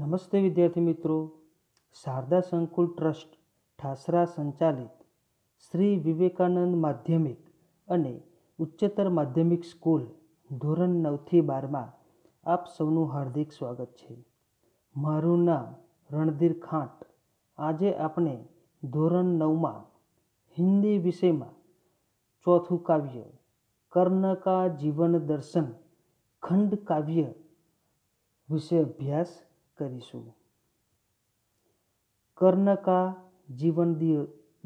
નમસ્તે વિદ્યાર્થી મિત્રો શારદા સંકુલ ટ્રસ્ટ ઠાસરા સંચાલિત શ્રી વિવેકાનંદ માધ્યમિક અને ઉચ્ચતર માધ્યમિક સ્કૂલ ધોરણ નવથી બારમાં આપ સૌનું હાર્દિક સ્વાગત છે મારું નામ રણધીર ખાંટ આજે આપણે ધોરણ નવમાં હિન્દી વિષયમાં ચોથું કાવ્ય કર્ણ જીવન દર્શન ખંડ કાવ્ય વિશે અભ્યાસ કરીશું કર્ણકા જીવન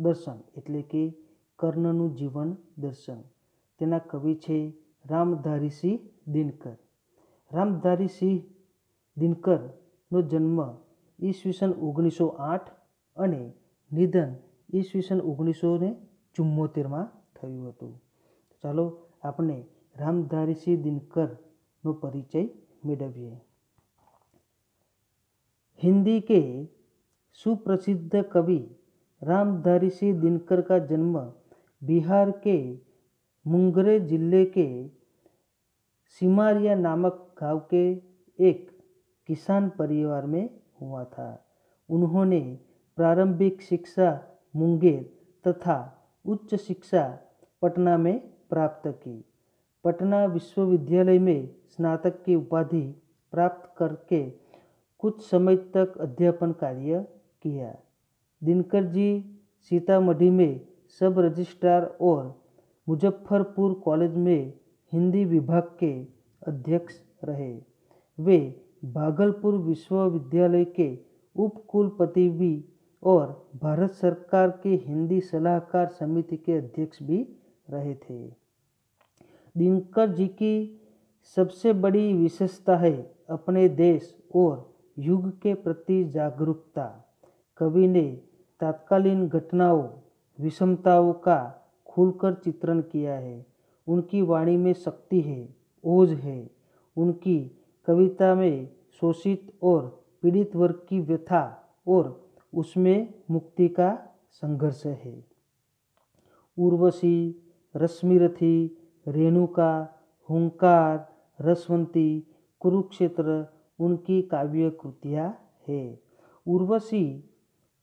દર્શન એટલે કે કર્ણનું જીવન દર્શન તેના કવિ છે રામધારીસિંહ દિનકર રામધારીસિંહ દિનકરનો જન્મ ઈસવીસન ઓગણીસો આઠ અને નિધન ઈસવીસન ઓગણીસો ને ચુમ્મોતેરમાં થયું હતું ચાલો આપણે રામધારીસિંહ દિનકરનો પરિચય મેળવીએ हिंदी के सुप्रसिद्ध कवि रामधारी सिंह दिनकर का जन्म बिहार के मुंगरे जिले के सिमारिया नामक गांव के एक किसान परिवार में हुआ था उन्होंने प्रारंभिक शिक्षा मुंगेर तथा उच्च शिक्षा पटना में प्राप्त की पटना विश्वविद्यालय में स्नातक की उपाधि प्राप्त करके कुछ समय तक अध्यापन कार्य किया दिनकर जी सीतामढ़ी में सब रजिस्ट्रार और मुजफ्फरपुर कॉलेज में हिंदी विभाग के अध्यक्ष रहे वे भागलपुर विश्वविद्यालय के उपकुलपति भी और भारत सरकार के हिंदी सलाहकार समिति के अध्यक्ष भी रहे थे दिनकर जी की सबसे बड़ी विशेषता है अपने देश और युग के प्रति जागरूकता कवि ने तात्कालीन घटनाओं विषमताओं का खुलकर चित्रण किया है उनकी वाणी में शक्ति है ओज है उनकी कविता में शोषित और पीड़ित वर्ग की व्यथा और उसमें मुक्ति का संघर्ष है उर्वशी रश्मिरथी रेणुका हुंकार रसवंती कुरुक्षेत्र उनकी काव्य कृतियाँ है उर्वशी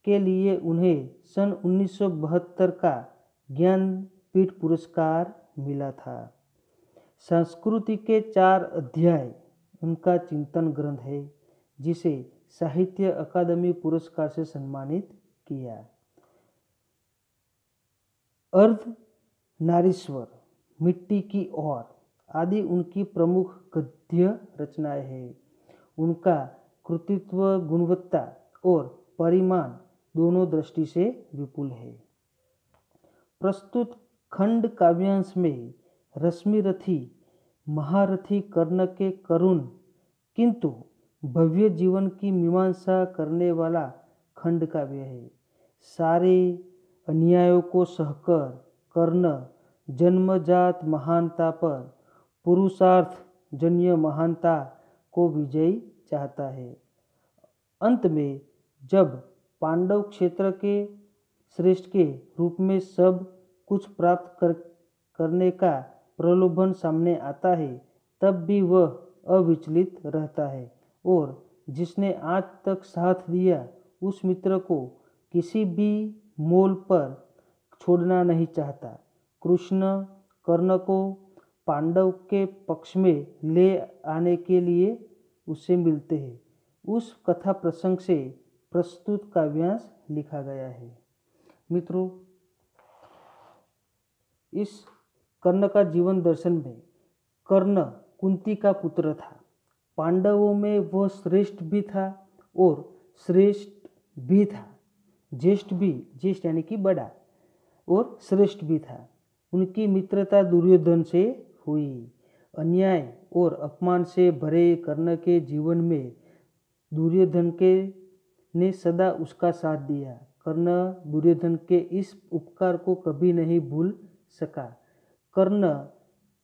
के लिए उन्हें सन उन्नीस का ज्ञानपीठ पुरस्कार मिला था संस्कृति के चार अध्याय उनका चिंतन ग्रंथ है जिसे साहित्य अकादमी पुरस्कार से सम्मानित किया अर्ध नारीश्वर मिट्टी की ओर आदि उनकी प्रमुख गद्य रचनाएं हैं उनका कृतित्व गुणवत्ता और परिमाण दोनों दृष्टि से विपुल है प्रस्तुत खंड काव्यांश में रश्मि रथी महारथी कर्ण के करुण किंतु भव्य जीवन की मीमांसा करने वाला खंड काव्य है सारे अन्यायों को सहकर कर्ण जन्मजात महानता पर पुरुषार्थ जन्य महानता को विजयी चाहता है अंत में जब पांडव क्षेत्र के श्रेष्ठ के रूप में सब कुछ प्राप्त कर करने का प्रलोभन सामने आता है तब भी वह अविचलित रहता है और जिसने आज तक साथ दिया उस मित्र को किसी भी मोल पर छोड़ना नहीं चाहता कृष्ण कर्ण को पांडव के पक्ष में ले आने के लिए उसे मिलते हैं उस कथा प्रसंग से प्रस्तुत काव्यांश लिखा गया है मित्रों इस कर्ण का जीवन दर्शन में कर्ण कुंती का पुत्र था पांडवों में वह श्रेष्ठ भी था और श्रेष्ठ भी था ज्येष्ठ भी ज्येष्ठ यानी कि बड़ा और श्रेष्ठ भी था उनकी मित्रता दुर्योधन से हुई अन्याय और अपमान से भरे कर्ण के जीवन में दुर्योधन के ने सदा उसका साथ दिया कर्ण दुर्योधन के इस उपकार को कभी नहीं भूल सका कर्ण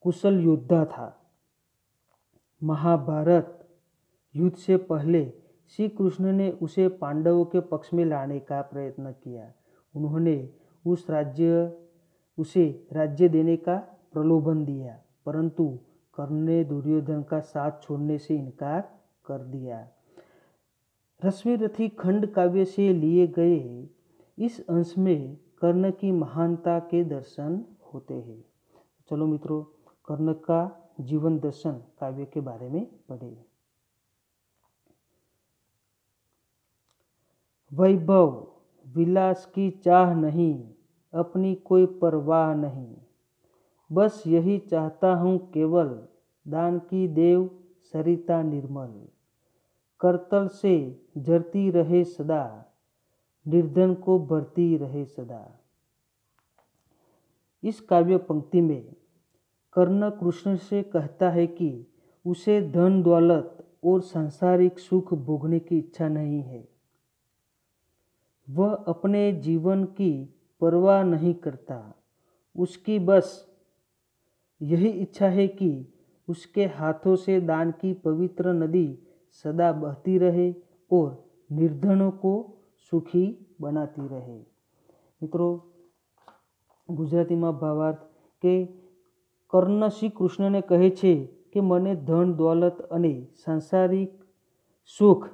कुशल योद्धा था महाभारत युद्ध से पहले श्री कृष्ण ने उसे पांडवों के पक्ष में लाने का प्रयत्न किया उन्होंने उस राज्य उसे राज्य देने का प्रलोभन दिया परंतु कर्ण ने दुर्योधन का साथ छोड़ने से इनकार कर दिया रश्मि रथी खंड काव्य से लिए गए इस अंश में कर्ण की महानता के दर्शन होते हैं चलो मित्रों कर्ण का जीवन दर्शन काव्य के बारे में पढ़े वैभव विलास की चाह नहीं अपनी कोई परवाह नहीं बस यही चाहता हूँ केवल दान की देव सरिता निर्मल करतल से झरती रहे सदा निर्धन को भरती रहे सदा इस काव्य पंक्ति में कर्ण कृष्ण से कहता है कि उसे धन दौलत और सांसारिक सुख भोगने की इच्छा नहीं है वह अपने जीवन की परवाह नहीं करता उसकी बस यही इच्छा है कि उसके हाथों से दान की पवित्र नदी सदा बहती रहे और निर्धनों को સુખી બનાતી રહે મિત્રો ગુજરાતીમાં ભાવાર્થ કે કર્ણ શ્રી કૃષ્ણને કહે છે કે મને ધન દોલત અને સાંસારિક સુખ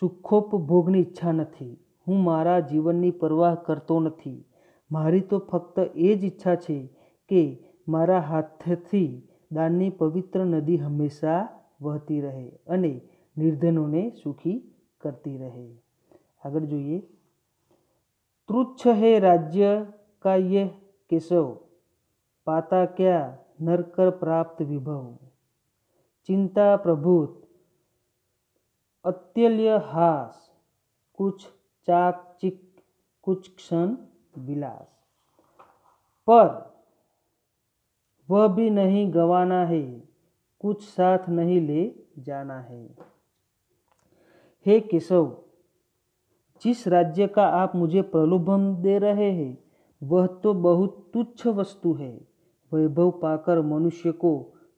સુખોપભોગની ઈચ્છા નથી હું મારા જીવનની પરવાહ કરતો નથી મારી તો ફક્ત એ જ ઈચ્છા છે કે हाथ મારા હાથથી દાનની પવિત્ર નદી હંમેશા વહેતી રહે અને નિર્ધનોને સુખી કરતી રહે આગળ જોઈએ तृच्छ है राज्य का ये केशव पाता क्या नरकर प्राप्त विभव चिंता प्रभुत अत्यल्य हास कुछ चाक चिक कुछ क्षण विलास पर वह भी नहीं गंवाना है कुछ साथ नहीं ले जाना है हे केशव जिस राज्य का आप मुझे प्रलोभन दे रहे हैं वह तो बहुत तुच्छ वस्तु है वैभव पाकर मनुष्य को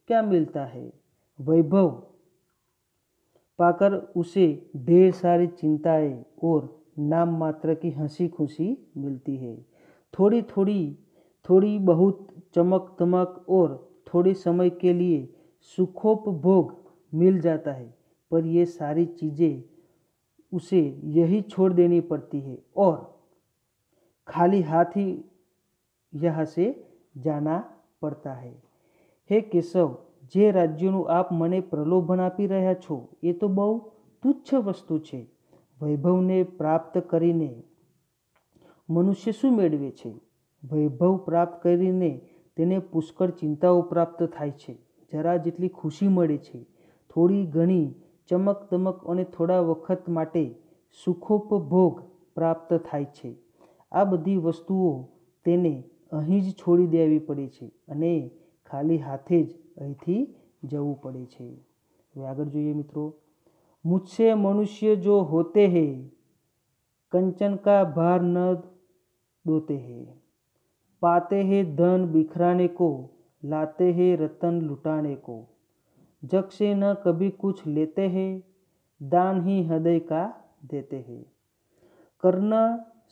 क्या मिलता है वैभव पाकर उसे ढेर सारी चिंताएं और नाम मात्र की हंसी खुशी मिलती है थोड़ी थोड़ी थोड़ी बहुत चमक दमक और थोड़े समय के लिए सुखोपभोग मिल जाता है पर ये सारी चीज़ें उसे यही छोड़ देनी पड़ती है और खाली हाथ ही यहाँ से जाना पड़ता है हे केशव जे રાજ્યોનું આપ મને પ્રલોભન આપી રહ્યા છો એ તો બહુ તુચ્છ વસ્તુ છે वैभव ने प्राप्त करीने मनुष्य મેળવે मेड़े વૈભવ પ્રાપ્ત કરીને તેને પુષ્કળ ચિંતાઓ પ્રાપ્ત થાય છે જરા જેટલી ખુશી મળે છે થોડી ઘણી ચમક દમક અને થોડા વખત માટે સુખોપભોગ પ્રાપ્ત થાય છે આ બધી વસ્તુઓ તેને અહીં જ છોડી દેવી પડે છે અને ખાલી હાથે જ અહીંથી જવું પડે છે હવે આગળ જોઈએ મિત્રો મુજસે મનુષ્ય જો હોતે હે કંચન કા ભાર ન દોતે હે पाते हैं धन बिखराने को लाते हैं रतन लुटाने को जग से न कभी कुछ लेते हैं दान ही हृदय का देते हैं कर्ण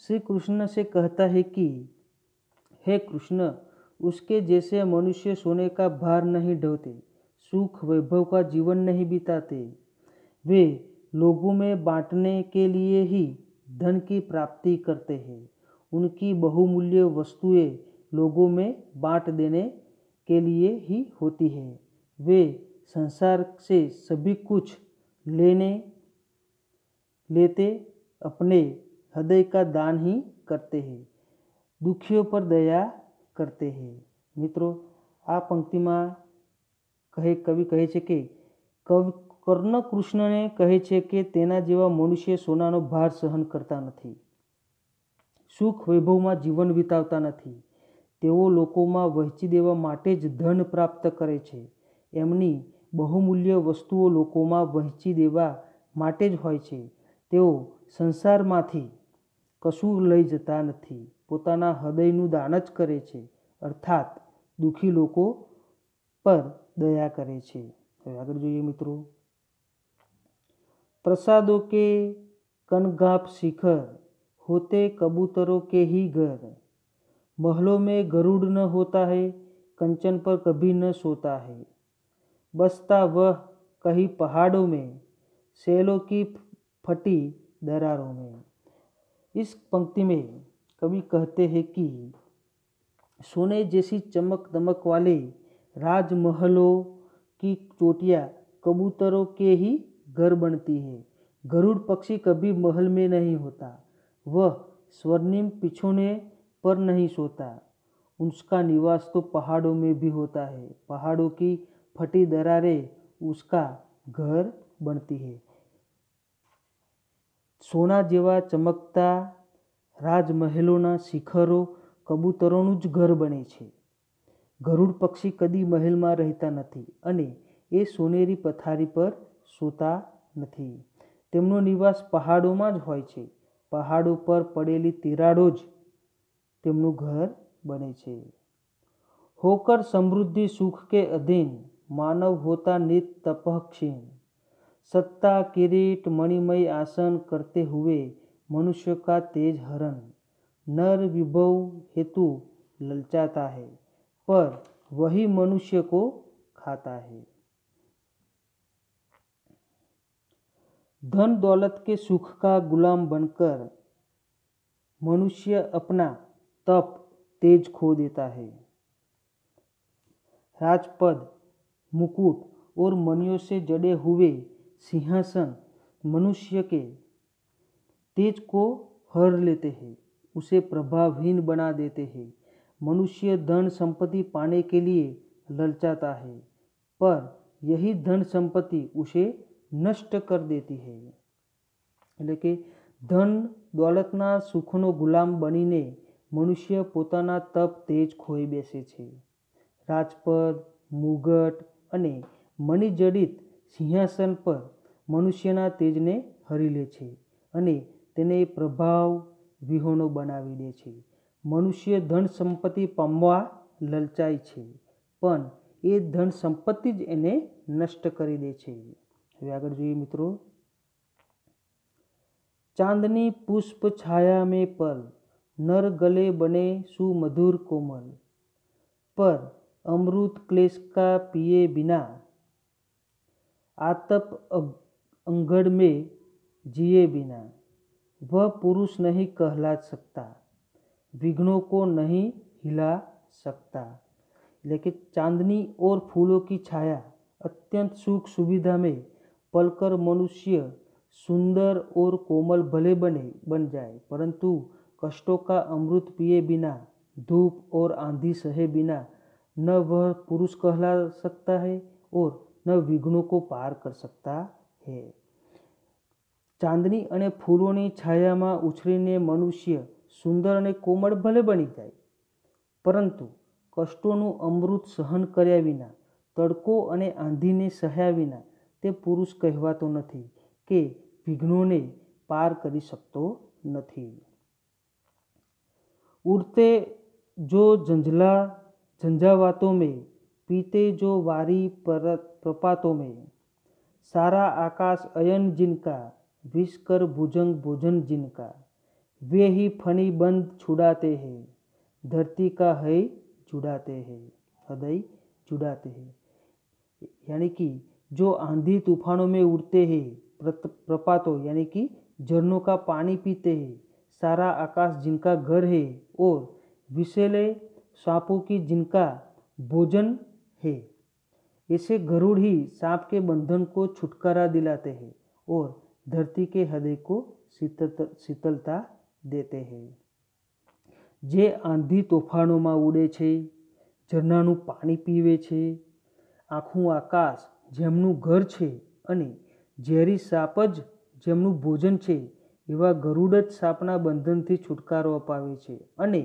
श्री कृष्ण से कहता है कि हे कृष्ण उसके जैसे मनुष्य सोने का भार नहीं ढोते सुख वैभव का जीवन नहीं बिताते वे लोगों में बांटने के लिए ही धन की प्राप्ति करते हैं उनकी बहुमूल्य वस्तुएं लोगों में बांट देने के लिए ही होती है वे संसार से सभी कुछ लेने लेते अपने हृदय का दान ही करते हैं दुखियों पर दया करते हैं मित्रों आ पंक्ति में कहे कवि कहे कि कवि कर्ण कृष्ण ने कहे कि तेना जेवा मनुष्य सोना भार सहन करता नहीं સુખ વૈભવમાં જીવન વિતાવતા નથી તેઓ લોકોમાં વહેંચી દેવા માટે જ ધન પ્રાપ્ત કરે છે એમની બહુમૂલ્ય વસ્તુઓ લોકોમાં વહેંચી દેવા માટે જ હોય છે તેઓ સંસારમાંથી કશું લઈ જતા નથી પોતાના હૃદયનું દાન જ કરે છે અર્થાત દુઃખી લોકો પર દયા કરે છે હવે આગળ જોઈએ મિત્રો પ્રસાદો કે કનગાપ શિખર होते कबूतरों के ही घर महलों में गरुड़ न होता है कंचन पर कभी न सोता है बसता वह कहीं पहाड़ों में सेलों की फटी दरारों में इस पंक्ति में कवि कहते हैं कि सोने जैसी चमक दमक वाले राजमहलों की चोटियाँ कबूतरों के ही घर बनती है गरुड़ पक्षी कभी महल में नहीं होता वह स्वर्णिम पिछोने पर नहीं सोता उसका निवास तो पहाड़ों में भी होता है पहाड़ों की फटी दरारें उसका घर बनती है સોના જેવા ચમકતા રાજમહેલોના શિખરો કબૂતરોનું જ ઘર બને છે ગરુડ પક્ષી કદી મહેલમાં રહેતા નથી અને એ સોનેરી પથારી પર સૂતા નથી તેમનો નિવાસ પહાડોમાં જ હોય છે पहाड़ ऊपर पड़ीली तिराड़ोज તેમનું ઘર બને છે હોકર સમૃદ્ધિ સુખ કે অধীন માનવ હોતા નિત તપહક્ષીન સત્તા કીરીટ મણિમય આસન કરતે હુએ મનુષ્ય કા તેજ હરણ নর વિભવ હેતુ લલચત આહે પર વહી મનુષ્ય કો ખાતા હૈ धन दौलत के सुख का गुलाम बनकर मनुष्य अपना तप तेज खो देता है राजपद मुकुट और मनियों से जड़े हुए सिंहासन मनुष्य के तेज को हर लेते हैं उसे प्रभावहीन बना देते हैं मनुष्य धन संपत्ति पाने के लिए ललचाता है पर यही धन संपत्ति उसे નષ્ટ કરી દેતી હૈ એટલે કે ધન દોલતના સુખનો ગુલામ બનીને મનુષ્ય પોતાના તપ તેજ ખોઈ બેસે છે રાજપદ મુગટ અને મણિજડિત સિંહાસન પર મનુષ્યના તેજને હરી લે છે અને તેને પ્રભાવ વિહોણો બનાવી દે છે મનુષ્ય ધન સંપત્તિ પામવા લલચાય છે પણ એ ધન સંપત્તિ જ એને નષ્ટ કરી દે છે હવે આગળ मित्रों चांदनी पुष्प छाया में पल नर गले बने બને સુમધુર કોમલ પર અમૃત ક્લેશ કા પીએ आतप अंगड़ में जिए बिना वह पुरुष नहीं कहला सकता विघ्नों को नहीं हिला सकता लेकिन चांदनी और फूलों की छाया अत्यंत सुख सुविधा में પલકર મનુષ્ય સુંદર ઓર કોમલ ભલે બને બન જાય परंतु કષ્ટો કા અમૃત પીએ बिना धूप ઓર આંધી સહે बिना ન वह પુરુષ कहला सकता है और ન વિઘ્નો કો પાર કર સકતા હે ચાંદની અને ફૂલોની છાયામાં ઉછરીને મનુષ્ય સુંદર અને કોમળ ભલે બની જાય પરંતુ કષ્ટોનું અમૃત સહન કર્યા વિના તડકો અને આંધીને સહ્યા વિના पुरुष कहवा तो नहीं के विघ्नों ने पार कर सकते उड़ते जो झंझला झंझावातों में पीते जो वारी पर प्रपातों में सारा आकाश अयन जिनका विस्कर भुजंग भोजन जिनका वे ही फणी बंद छुड़ाते हैं धरती का है जुड़ाते हैं हृदय जुड़ाते हैं यानी कि जो आंधी तूफानों में उड़ते हैं प्रपातों यानी कि झरनों का पानी पीते हैं सारा आकाश जिनका घर है और विषैले सांपों की जिनका भोजन है ऐसे गरुड़ ही सांप के बंधन को छुटकारा दिलाते हैं और धरती के हृदय को शीतल शीतलता देते हैं जे आंधी तूफानों में उड़े झरना पानी पीवे છે આખું आकाश જેમનું ઘર છે અને ઝેરી સાપ જ જેમનું ભોજન છે એવા ગરુડ જ સાપના બંધનથી છુટકારો અપાવે છે અને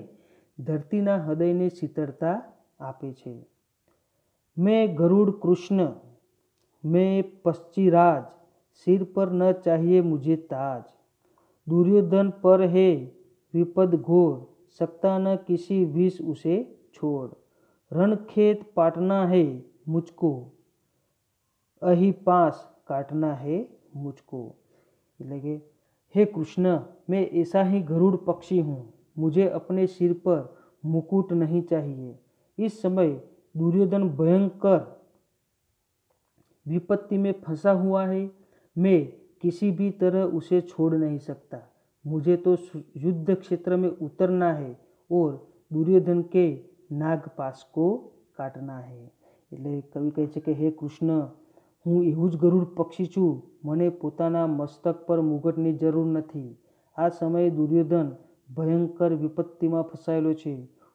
ધરતીના હૃદયને શીતળતા આપે છે મેં ગરુડ કૃષ્ણ મેં પશ્ચિરાજ સિર પર ન ચાહીએ મુજે તાજ દુર્યોધન પર હે વિપદ ઘોર સત્તા ન કિસી વિષ ઉસે છોડ રણખેત પાટના હે મુજકો अभी पास काटना है मुझको એટલે કે હે કૃષ્ણ મેં એસા હી ગરુડ પક્ષી હું મુજે અપને શિર પર મુકુટ નહીં ચાહીએ ઇસ સમય દુર્યોધન ભયંકર વિપત્તિ મે ફસા હુઆ હૈ મેં કિસી ભી તરહ ઉસે છોડ નહીં સકતા મુજે તો યુદ્ધ ક્ષેત્ર મે ઉતરના હૈ ઓર દુર્યોધન કે નાગ પાસ કો કાटना હૈ એટલે કવિ કહે છે કે હે કૃષ્ણ હું એવું જ ગરુડ પક્ષી છું મને પોતાના મસ્તક પર મુગટની જરૂર નથી આ સમયે દુર્યોધન ભયંકર વિપત્તિમાં ફસાયેલો છે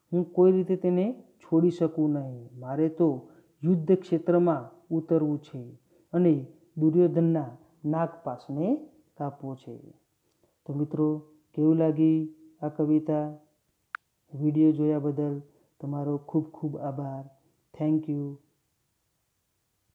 હું કોઈ રીતે તેને છોડી શકું નહીં મારે તો યુદ્ધ ક્ષેત્રમાં ઉતરવું છે અને દુર્યોધનના નાગપાસને કાપવો છે તો મિત્રો કેવું લાગી આ કવિતા વિડીયો જોયા બદલ તમારો ખૂબ ખૂબ આભાર થેન્ક યુ